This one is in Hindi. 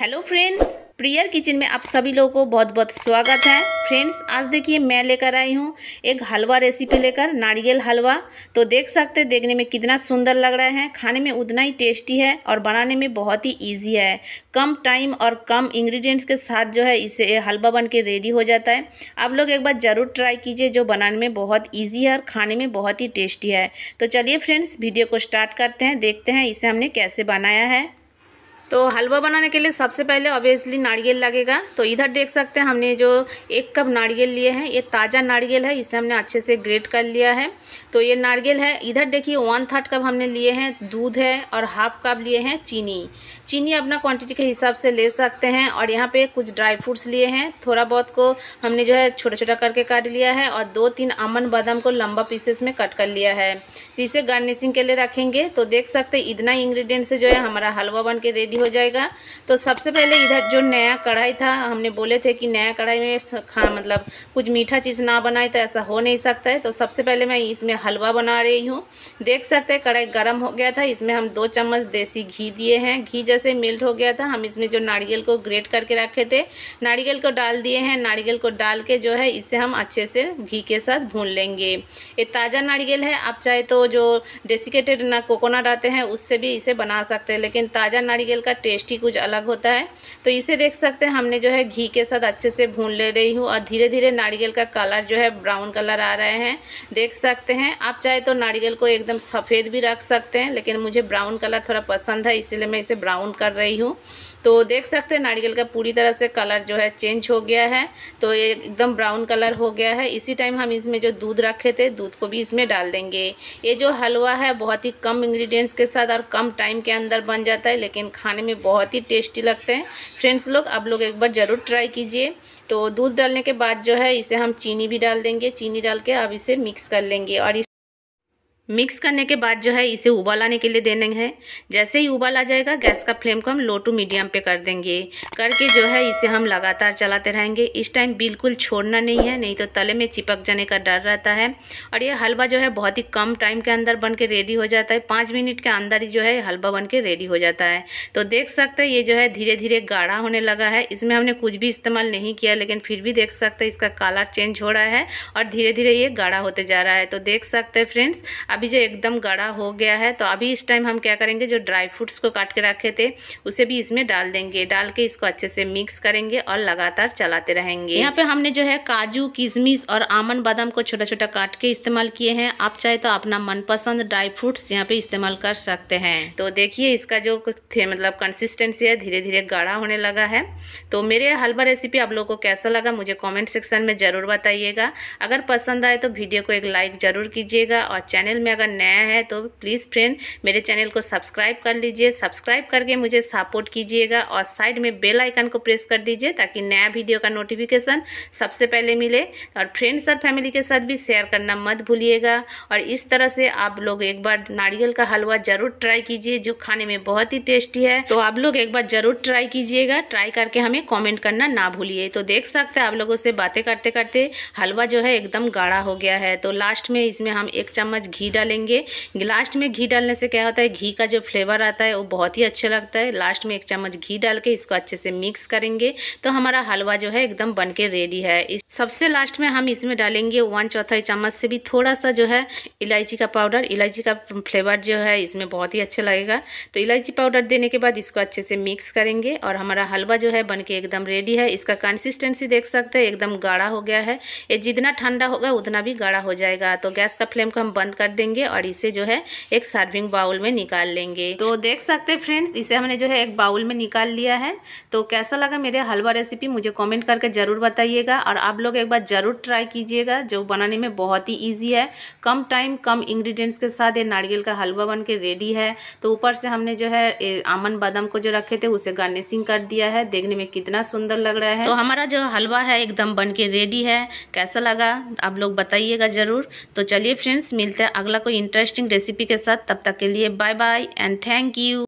हेलो फ्रेंड्स प्रियर किचन में आप सभी लोगों को बहुत बहुत स्वागत है फ्रेंड्स आज देखिए मैं लेकर आई हूँ एक हलवा रेसिपी लेकर नारियल हलवा तो देख सकते देखने में कितना सुंदर लग रहा है खाने में उतना ही टेस्टी है और बनाने में बहुत ही इजी है कम टाइम और कम इंग्रेडिएंट्स के साथ जो है इसे हलवा बन के रेडी हो जाता है आप लोग एक बार ज़रूर ट्राई कीजिए जो बनाने में बहुत ईजी है और खाने में बहुत ही टेस्टी है तो चलिए फ्रेंड्स वीडियो को स्टार्ट करते हैं देखते हैं इसे हमने कैसे बनाया है तो हलवा बनाने के लिए सबसे पहले ऑब्वियसली नारियल लगेगा तो इधर देख सकते हैं हमने जो एक कप नारियल लिए हैं ये ताज़ा नारियल है इसे हमने अच्छे से ग्रेट कर लिया है तो ये नारियल है इधर देखिए वन थर्ड कप हमने लिए हैं दूध है और हाफ कप लिए हैं चीनी चीनी अपना क्वांटिटी के हिसाब से ले सकते हैं और यहाँ पे कुछ ड्राई फ्रूट्स लिए हैं थोड़ा बहुत को हमने जो है छोटा छोटा करके काट लिया है और दो तीन अमन बादाम को लंबा पीसेस में कट कर लिया है तो इसे गार्निशिंग के लिए रखेंगे तो देख सकते हैं इतना इंग्रीडियंट से जो है हमारा हलवा बन के रेडी हो जाएगा तो सबसे पहले इधर जो नया कढ़ाई था हमने बोले थे कि नया कढ़ाई में खा मतलब कुछ मीठा चीज़ ना बनाए तो ऐसा हो नहीं सकता है तो सबसे पहले मैं इसमें हलवा बना रही हूँ देख सकते हैं कढ़ाई गर्म हो गया था इसमें हम दो चम्मच देसी घी दिए हैं घी जैसे मेल्ट हो गया था हम इसमें जो नारियल को ग्रेट करके रखे थे नारियल को डाल दिए हैं नारियल को डाल के जो है इसे हम अच्छे से घी के साथ भून लेंगे ये ताज़ा नारियल है आप चाहे तो जो डेसिकेटेड ना कोकोनट आते हैं उससे भी इसे बना सकते हैं लेकिन ताज़ा नारियल का इसका टेस्ट ही कुछ अलग होता है तो इसे देख सकते हैं हमने जो है घी के साथ अच्छे से भून ले रही हूँ और धीरे धीरे नारियल का कलर जो है ब्राउन कलर आ रहे हैं देख सकते हैं आप चाहे तो नारियल को एकदम सफ़ेद भी रख सकते हैं लेकिन मुझे ब्राउन कलर थोड़ा पसंद है इसीलिए मैं इसे ब्राउन कर रही हूँ तो देख सकते हैं नारियल का पूरी तरह से कलर जो है चेंज हो गया है तो ये एकदम ब्राउन कलर हो गया है इसी टाइम हम इसमें जो दूध रखे थे दूध को भी इसमें डाल देंगे ये जो हलवा है बहुत ही कम इंग्रेडिएंट्स के साथ और कम टाइम के अंदर बन जाता है लेकिन खाने खाने में बहुत ही टेस्टी लगते हैं फ्रेंड्स लोग आप लोग एक बार ज़रूर ट्राई कीजिए तो दूध डालने के बाद जो है इसे हम चीनी भी डाल देंगे चीनी डाल के अब इसे मिक्स कर लेंगे और इस मिक्स करने के बाद जो है इसे उबाल आने के लिए देने हैं जैसे ही उबाल आ जाएगा गैस का फ्लेम को हम लो टू मीडियम पे कर देंगे करके जो है इसे हम लगातार चलाते रहेंगे इस टाइम बिल्कुल छोड़ना नहीं है नहीं तो तले में चिपक जाने का डर रहता है और ये हलवा जो है बहुत ही कम टाइम के अंदर बन के रेडी हो जाता है पाँच मिनट के अंदर ही जो है हलवा बन के रेडी हो जाता है तो देख सकते हैं ये जो है धीरे धीरे गाढ़ा होने लगा है इसमें हमने कुछ भी इस्तेमाल नहीं किया लेकिन फिर भी देख सकते हैं इसका कलर चेंज हो रहा है और धीरे धीरे ये गाढ़ा होते जा रहा है तो देख सकते हैं फ्रेंड्स अब अभी जो एकदम गाढ़ा हो गया है तो अभी इस टाइम हम क्या करेंगे जो ड्राई फ्रूट्स को काट के रखे थे उसे भी इसमें डाल देंगे डाल के इसको अच्छे से मिक्स करेंगे और लगातार चलाते रहेंगे यहाँ पे हमने जो है काजू किशमिश और आमन बादाम को छोटा छोटा काट के इस्तेमाल किए हैं आप चाहे तो अपना मनपसंद ड्राई फ्रूट्स यहाँ पे इस्तेमाल कर सकते हैं तो देखिए इसका जो मतलब कंसिस्टेंसी है धीरे धीरे गाढ़ा होने लगा है तो मेरे हलवा रेसिपी आप लोगों को कैसा लगा मुझे कॉमेंट सेक्शन में ज़रूर बताइएगा अगर पसंद आए तो वीडियो को एक लाइक ज़रूर कीजिएगा और चैनल में में अगर नया है तो प्लीज़ फ्रेंड मेरे चैनल को सब्सक्राइब कर लीजिए सब्सक्राइब करके मुझे सपोर्ट कीजिएगा और साइड में बेल आइकन को प्रेस कर दीजिए ताकि नया वीडियो का नोटिफिकेशन सबसे पहले मिले और फ्रेंड्स और फैमिली के साथ भी शेयर करना मत भूलिएगा और इस तरह से आप लोग एक बार नारियल का हलवा ज़रूर ट्राई कीजिए जो खाने में बहुत ही टेस्टी है तो आप लोग एक बार ज़रूर ट्राई कीजिएगा ट्राई करके हमें कॉमेंट करना ना भूलिए तो देख सकते हैं आप लोगों से बातें करते करते हलवा जो है एकदम गाढ़ा हो गया है तो लास्ट में इसमें हम एक चम्मच घी डालेंगे लास्ट में घी डालने से क्या होता है घी का जो फ्लेवर आता है वो बहुत ही अच्छा लगता है लास्ट में एक चम्मच घी डाल के इसको अच्छे से मिक्स करेंगे तो हमारा हलवा जो है एकदम बन के रेडी है सबसे लास्ट में हम इसमें डालेंगे वन चौथाई चम्मच से भी थोड़ा सा जो है इलायची का पाउडर इलायची का फ्लेवर जो है इसमें बहुत ही अच्छा लगेगा तो इलायची पाउडर देने के बाद इसको अच्छे से मिक्स करेंगे और हमारा हलवा जो है बन के एकदम रेडी है इसका कंसिस्टेंसी देख सकते हैं एकदम गाढ़ा हो गया है ये जितना ठंडा होगा उतना भी गाढ़ा हो जाएगा तो गैस का फ्लेम को हम बंद कर देंगे और इसे जो है एक सर्विंग बाउल में निकाल लेंगे तो देख सकते फ्रेंड्स इसे हमने जो है एक बाउल में निकाल लिया है तो कैसा लगा मेरे हलवा रेसिपी मुझे कमेंट करके ज़रूर बताइएगा और आप लोग एक बार ज़रूर ट्राई कीजिएगा जो बनाने में बहुत ही ईजी है कम टाइम कम इंग्रीडियंट्स के साथ ये नारियल का हलवा बन के रेडी है तो ऊपर से हमने जो है आमन बादाम को जो रखे थे उसे गार्निशिंग कर दिया है देखने में कितना सुंदर लग रहा है तो हमारा जो हलवा है एकदम बन के रेडी है कैसा लगा आप लोग बताइएगा ज़रूर तो चलिए फ्रेंड्स मिलते हैं अगला अगला कोई इंटरेस्टिंग रेसिपी के साथ तब तक के लिए bye bye and thank you